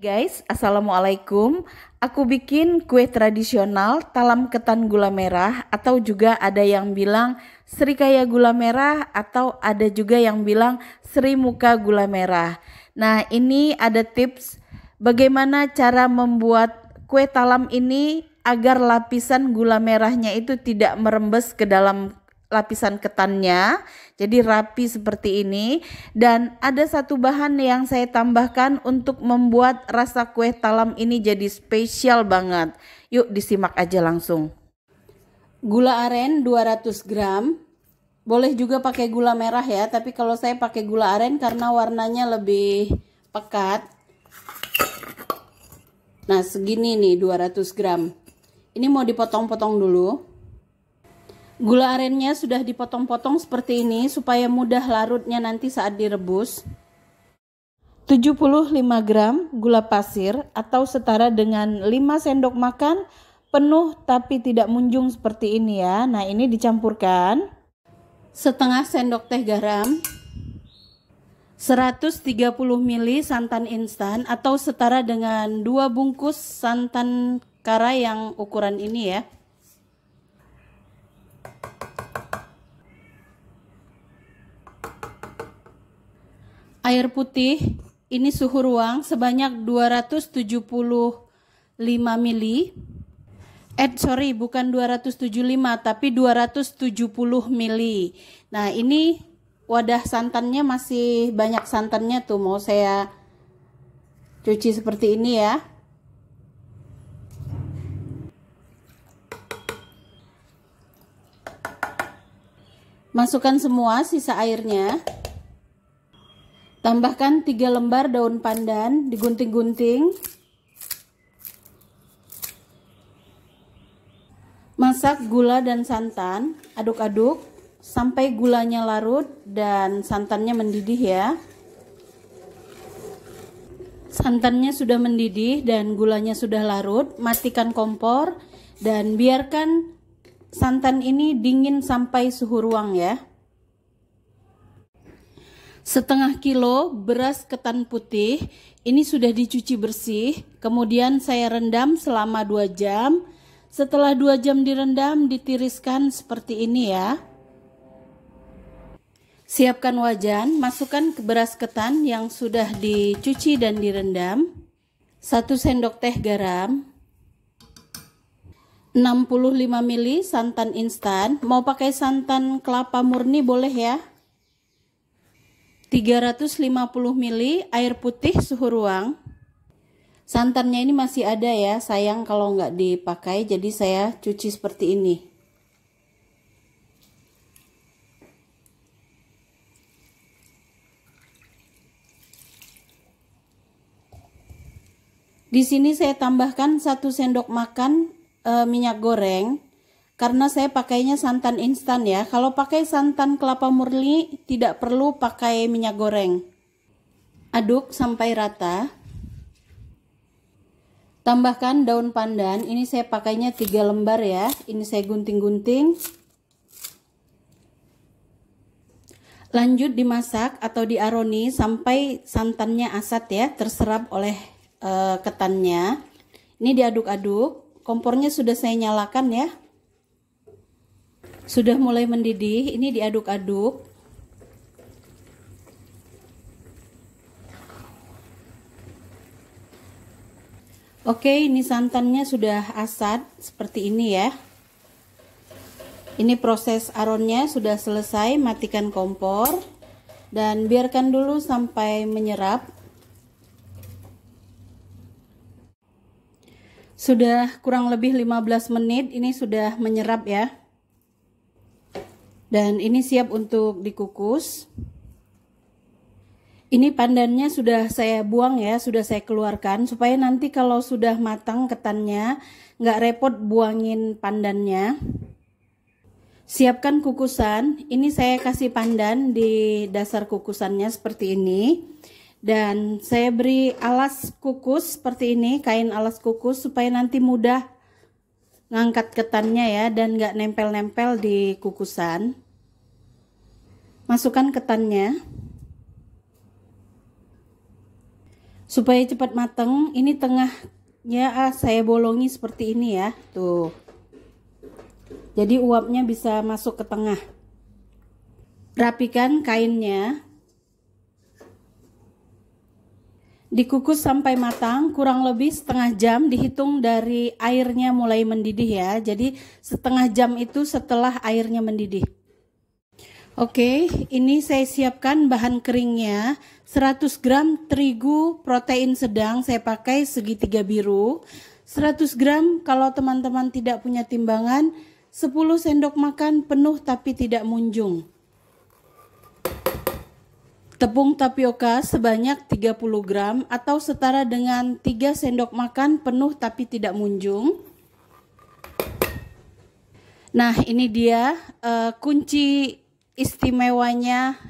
Guys, Assalamualaikum. Aku bikin kue tradisional talam ketan gula merah atau juga ada yang bilang serikaya gula merah atau ada juga yang bilang seri muka gula merah. Nah, ini ada tips bagaimana cara membuat kue talam ini agar lapisan gula merahnya itu tidak merembes ke dalam lapisan ketannya jadi rapi seperti ini dan ada satu bahan yang saya tambahkan untuk membuat rasa kue talam ini jadi spesial banget yuk disimak aja langsung gula aren 200 gram boleh juga pakai gula merah ya tapi kalau saya pakai gula aren karena warnanya lebih pekat nah segini nih 200 gram ini mau dipotong-potong dulu Gula arennya sudah dipotong-potong seperti ini supaya mudah larutnya nanti saat direbus. 75 gram gula pasir atau setara dengan 5 sendok makan penuh tapi tidak munjung seperti ini ya. Nah, ini dicampurkan setengah sendok teh garam 130 ml santan instan atau setara dengan 2 bungkus santan kara yang ukuran ini ya. air putih ini suhu ruang sebanyak 275 mili. Eh sorry bukan 275 tapi 270 mili. Nah ini wadah santannya masih banyak santannya tuh mau saya cuci seperti ini ya. Masukkan semua sisa airnya. Tambahkan 3 lembar daun pandan, digunting-gunting. Masak gula dan santan, aduk-aduk sampai gulanya larut dan santannya mendidih ya. Santannya sudah mendidih dan gulanya sudah larut, matikan kompor dan biarkan santan ini dingin sampai suhu ruang ya setengah kilo beras ketan putih ini sudah dicuci bersih kemudian saya rendam selama 2 jam setelah 2 jam direndam ditiriskan seperti ini ya siapkan wajan masukkan ke beras ketan yang sudah dicuci dan direndam 1 sendok teh garam 65 ml santan instan mau pakai santan kelapa murni boleh ya 350 ml air putih suhu ruang. Santannya ini masih ada ya, sayang kalau nggak dipakai, jadi saya cuci seperti ini. Di sini saya tambahkan 1 sendok makan e, minyak goreng karena saya pakainya santan instan ya. Kalau pakai santan kelapa murni tidak perlu pakai minyak goreng. Aduk sampai rata. Tambahkan daun pandan, ini saya pakainya 3 lembar ya. Ini saya gunting-gunting. Lanjut dimasak atau diaroni sampai santannya asat ya, terserap oleh e, ketannya. Ini diaduk-aduk. Kompornya sudah saya nyalakan ya sudah mulai mendidih ini diaduk-aduk Oke ini santannya sudah asat seperti ini ya ini proses aronnya sudah selesai matikan kompor dan biarkan dulu sampai menyerap sudah kurang lebih 15 menit ini sudah menyerap ya dan ini siap untuk dikukus. Ini pandannya sudah saya buang ya, sudah saya keluarkan supaya nanti kalau sudah matang ketannya nggak repot buangin pandannya. Siapkan kukusan, ini saya kasih pandan di dasar kukusannya seperti ini. Dan saya beri alas kukus seperti ini, kain alas kukus supaya nanti mudah ngangkat ketannya ya dan nggak nempel-nempel di kukusan. Masukkan ketannya. Supaya cepat mateng ini tengahnya ah, saya bolongi seperti ini ya. Tuh. Jadi uapnya bisa masuk ke tengah. Rapikan kainnya Dikukus sampai matang, kurang lebih setengah jam dihitung dari airnya mulai mendidih ya. Jadi setengah jam itu setelah airnya mendidih. Oke, ini saya siapkan bahan keringnya. 100 gram terigu protein sedang saya pakai segitiga biru. 100 gram kalau teman-teman tidak punya timbangan, 10 sendok makan penuh tapi tidak munjung. Tepung tapioka sebanyak 30 gram atau setara dengan 3 sendok makan penuh tapi tidak munjung. Nah, ini dia uh, kunci istimewanya.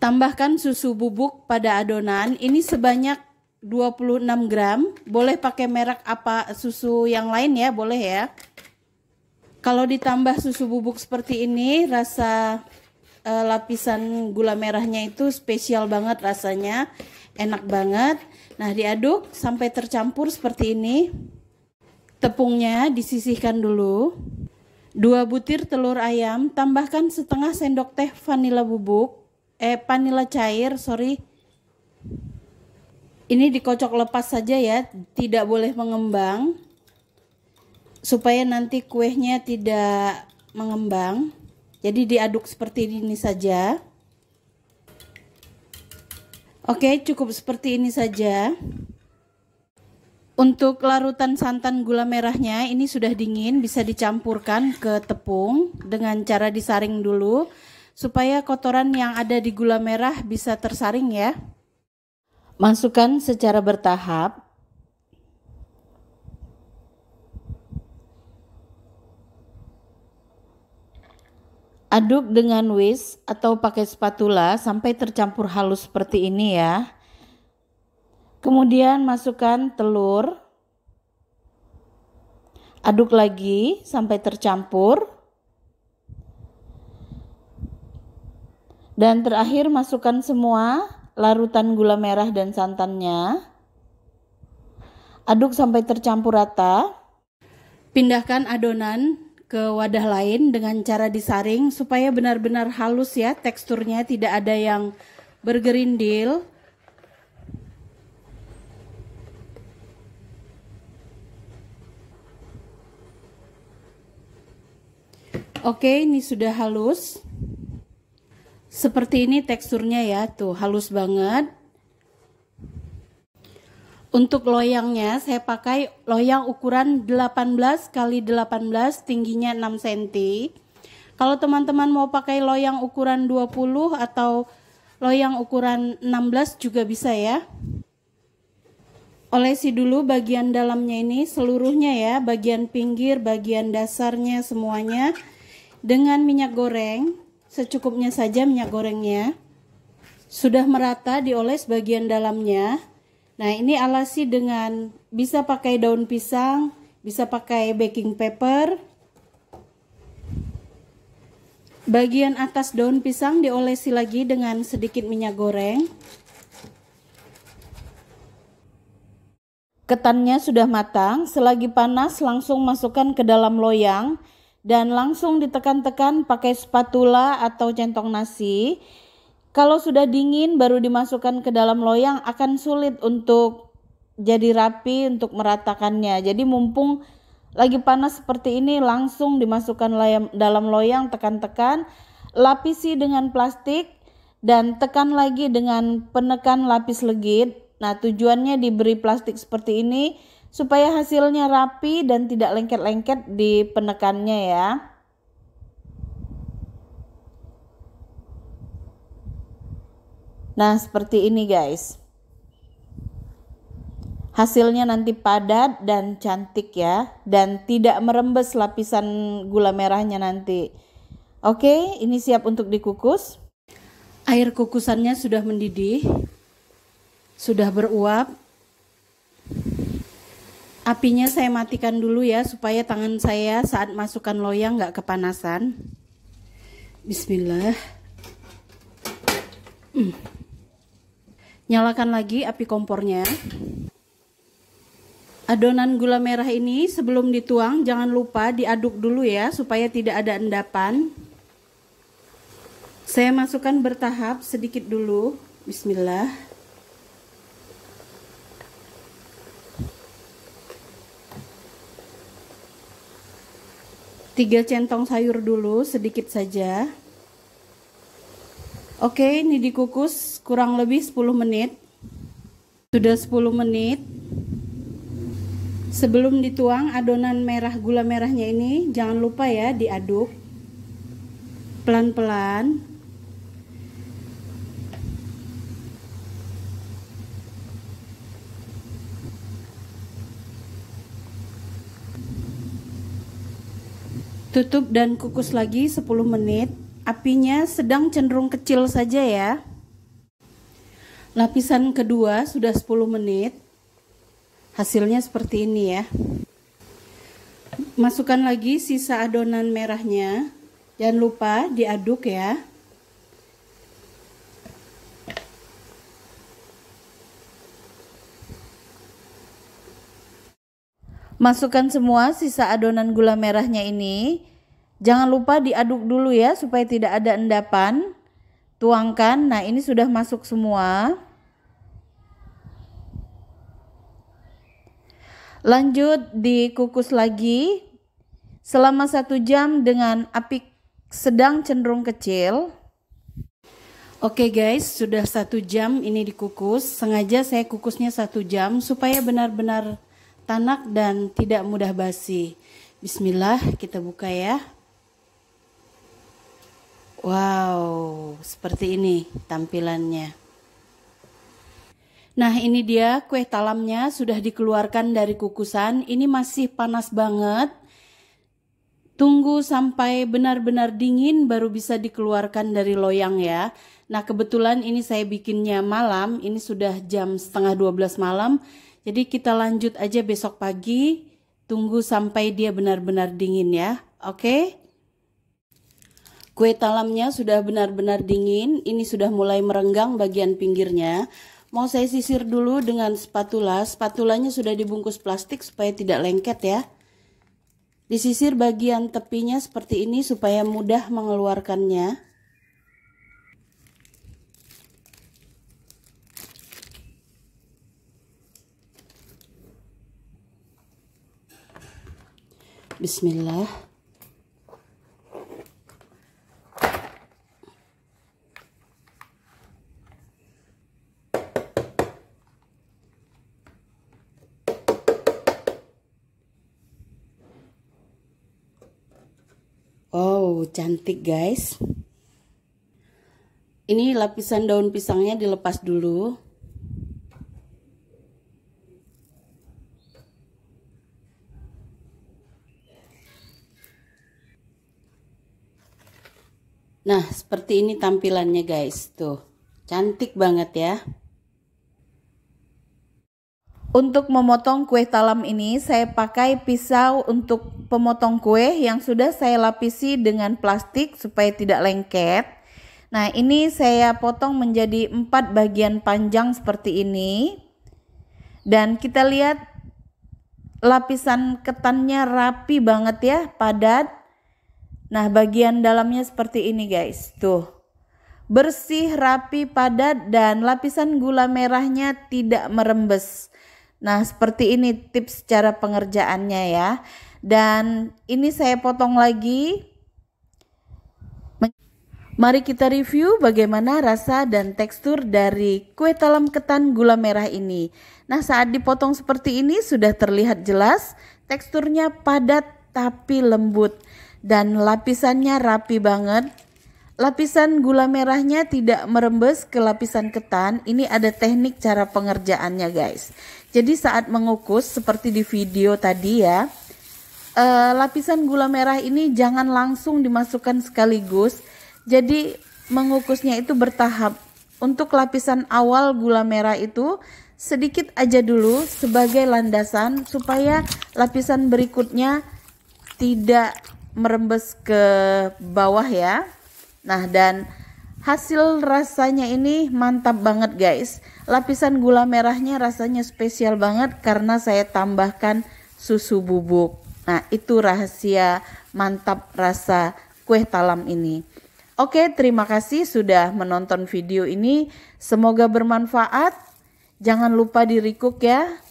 Tambahkan susu bubuk pada adonan. Ini sebanyak 26 gram. Boleh pakai merek apa susu yang lain ya, boleh ya. Kalau ditambah susu bubuk seperti ini, rasa uh, lapisan gula merahnya itu spesial banget rasanya, enak banget. Nah, diaduk sampai tercampur seperti ini. Tepungnya disisihkan dulu. Dua butir telur ayam, tambahkan setengah sendok teh vanila bubuk, eh vanila cair, sorry. Ini dikocok lepas saja ya, tidak boleh mengembang. Supaya nanti kuehnya tidak mengembang. Jadi diaduk seperti ini saja. Oke, cukup seperti ini saja. Untuk larutan santan gula merahnya ini sudah dingin, bisa dicampurkan ke tepung dengan cara disaring dulu supaya kotoran yang ada di gula merah bisa tersaring ya. Masukkan secara bertahap Aduk dengan whisk atau pakai spatula sampai tercampur halus seperti ini ya. Kemudian masukkan telur. Aduk lagi sampai tercampur. Dan terakhir masukkan semua larutan gula merah dan santannya. Aduk sampai tercampur rata. Pindahkan adonan ke wadah lain dengan cara disaring supaya benar-benar halus ya teksturnya tidak ada yang bergerindil Oke ini sudah halus seperti ini teksturnya ya tuh halus banget untuk loyangnya saya pakai loyang ukuran 18 kali 18 tingginya 6 cm. Kalau teman-teman mau pakai loyang ukuran 20 atau loyang ukuran 16 juga bisa ya. Olesi dulu bagian dalamnya ini seluruhnya ya, bagian pinggir, bagian dasarnya semuanya dengan minyak goreng secukupnya saja minyak gorengnya. Sudah merata dioles bagian dalamnya. Nah ini alasi dengan bisa pakai daun pisang, bisa pakai baking paper. Bagian atas daun pisang diolesi lagi dengan sedikit minyak goreng. Ketannya sudah matang, selagi panas langsung masukkan ke dalam loyang dan langsung ditekan-tekan pakai spatula atau centong nasi kalau sudah dingin baru dimasukkan ke dalam loyang akan sulit untuk jadi rapi untuk meratakannya. Jadi mumpung lagi panas seperti ini langsung dimasukkan layam, dalam loyang tekan-tekan, lapisi dengan plastik dan tekan lagi dengan penekan lapis legit. Nah, tujuannya diberi plastik seperti ini supaya hasilnya rapi dan tidak lengket-lengket di penekannya ya. Nah, seperti ini guys. Hasilnya nanti padat dan cantik ya dan tidak merembes lapisan gula merahnya nanti. Oke, ini siap untuk dikukus. Air kukusannya sudah mendidih. Sudah beruap. Apinya saya matikan dulu ya supaya tangan saya saat masukkan loyang nggak kepanasan. Bismillah. Mm. Nyalakan lagi api kompornya. Adonan gula merah ini sebelum dituang jangan lupa diaduk dulu ya supaya tidak ada endapan. Saya masukkan bertahap sedikit dulu. Bismillah. Tiga centong sayur dulu sedikit saja. Oke, ini dikukus kurang lebih 10 menit. Sudah 10 menit. Sebelum dituang adonan merah gula merahnya ini, jangan lupa ya diaduk pelan-pelan. Tutup dan kukus lagi 10 menit apinya sedang cenderung kecil saja ya. Lapisan kedua sudah 10 menit. Hasilnya seperti ini ya. Masukkan lagi sisa adonan merahnya. Jangan lupa diaduk ya. Masukkan semua sisa adonan gula merahnya ini Jangan lupa diaduk dulu ya supaya tidak ada endapan. Tuangkan. Nah, ini sudah masuk semua. Lanjut dikukus lagi selama satu jam dengan api sedang cenderung kecil. Oke guys, sudah satu jam ini dikukus. Sengaja saya kukusnya satu jam supaya benar-benar tanak dan tidak mudah basi. Bismillah, kita buka ya. Wow, seperti ini tampilannya. Nah, ini dia kue talamnya sudah dikeluarkan dari kukusan. Ini masih panas banget. Tunggu sampai benar-benar dingin baru bisa dikeluarkan dari loyang ya. Nah kebetulan ini saya bikinnya malam, ini sudah jam setengah 12 malam. Jadi kita lanjut aja besok pagi, tunggu sampai dia benar-benar dingin ya. Oke? Okay? Kue talamnya sudah benar-benar dingin, ini sudah mulai merenggang bagian pinggirnya. Mau saya sisir dulu dengan spatula, spatulanya sudah dibungkus plastik supaya tidak lengket ya. Disisir bagian tepinya seperti ini supaya mudah mengeluarkannya. Bismillah. Wow, cantik guys. Ini lapisan daun pisangnya dilepas dulu. Nah, seperti ini tampilannya guys. Tuh, cantik banget ya. Untuk memotong kue talam ini, saya pakai pisau untuk pemotong kue yang sudah saya lapisi dengan plastik supaya tidak lengket. Nah, ini saya potong menjadi empat bagian panjang seperti ini. Dan kita lihat lapisan ketannya rapi banget ya, padat. Nah, bagian dalamnya seperti ini guys, tuh bersih, rapi, padat, dan lapisan gula merahnya tidak merembes. Nah, seperti ini tips cara pengerjaannya ya. Dan ini saya potong lagi. Mari kita review bagaimana rasa dan tekstur dari kue talam ketan gula merah ini. Nah, saat dipotong seperti ini sudah terlihat jelas teksturnya padat tapi lembut dan lapisannya rapi banget Lapisan gula merahnya tidak merembes ke lapisan ketan. Ini ada teknik cara pengerjaannya, guys. Jadi saat mengukus seperti di video tadi ya, eh, lapisan gula merah ini jangan langsung dimasukkan sekaligus. Jadi mengukusnya itu bertahap. Untuk lapisan awal gula merah itu sedikit aja dulu sebagai landasan supaya lapisan berikutnya tidak merembes ke bawah ya. Nah, dan hasil rasanya ini mantap banget guys. Lapisan gula merahnya rasanya spesial banget karena saya tambahkan susu bubuk. Nah, itu rahasia mantap rasa kue talam ini. Oke, terima kasih sudah menonton video ini. Semoga bermanfaat. Jangan lupa di ya.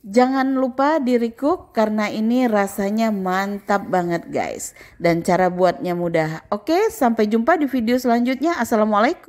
Jangan lupa diriku karena ini rasanya mantap banget guys. Dan cara buatnya mudah. Oke sampai jumpa di video selanjutnya. Assalamualaikum.